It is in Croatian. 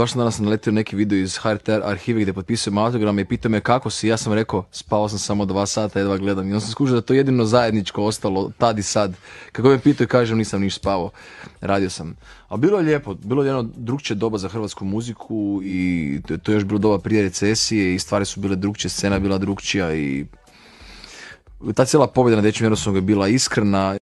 baš sam danas naletio neki video iz HRT arhive gdje potpisujem autogram i pitao me kako si, ja sam rekao spao sam samo dva sata, jedva gledam i on sam skužio da to jedino zajedničko ostalo tad i sad. Kako me pitao kažem nisam niš spavao, radio sam. A bilo je lijepo, bilo je jedno drugče doba za hrvatsku muziku i to je još bilo doba prije recesije i stvari su bile drugčije, scena bila drugčija i ta cijela pobjeda na Dečjem Jednostavnog je bila iskrna.